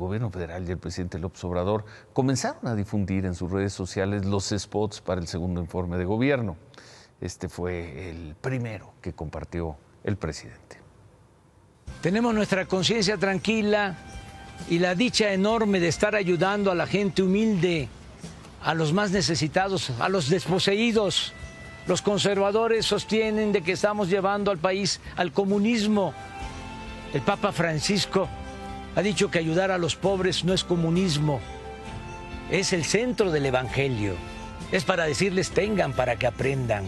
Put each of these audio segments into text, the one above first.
gobierno federal y el presidente López Obrador comenzaron a difundir en sus redes sociales los spots para el segundo informe de gobierno. Este fue el primero que compartió el presidente. Tenemos nuestra conciencia tranquila y la dicha enorme de estar ayudando a la gente humilde, a los más necesitados, a los desposeídos. Los conservadores sostienen de que estamos llevando al país al comunismo. El Papa Francisco ha dicho que ayudar a los pobres no es comunismo, es el centro del Evangelio. Es para decirles tengan, para que aprendan.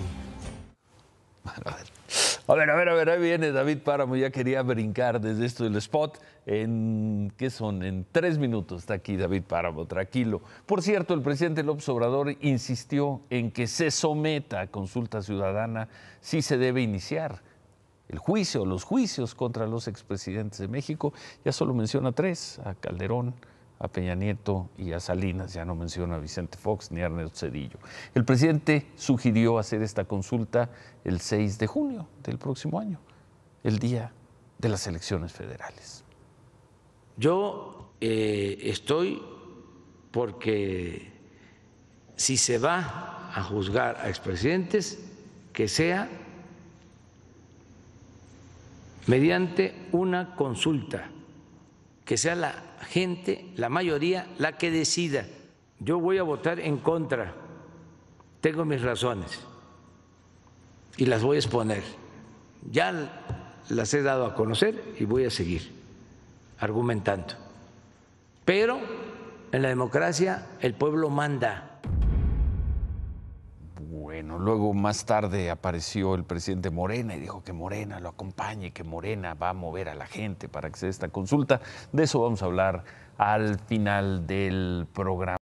a ver, a ver, a ver, ahí viene David Páramo, ya quería brincar desde esto del spot. En, ¿Qué son? En tres minutos está aquí David Páramo, tranquilo. Por cierto, el presidente López Obrador insistió en que se someta a consulta ciudadana si se debe iniciar el juicio, los juicios contra los expresidentes de México, ya solo menciona tres, a Calderón, a Peña Nieto y a Salinas, ya no menciona a Vicente Fox ni a Ernesto Cedillo. El presidente sugirió hacer esta consulta el 6 de junio del próximo año, el día de las elecciones federales. Yo eh, estoy porque si se va a juzgar a expresidentes, que sea mediante una consulta, que sea la gente, la mayoría, la que decida. Yo voy a votar en contra, tengo mis razones y las voy a exponer. Ya las he dado a conocer y voy a seguir argumentando. Pero en la democracia el pueblo manda bueno, luego más tarde apareció el presidente Morena y dijo que Morena lo acompañe, que Morena va a mover a la gente para que se dé esta consulta. De eso vamos a hablar al final del programa.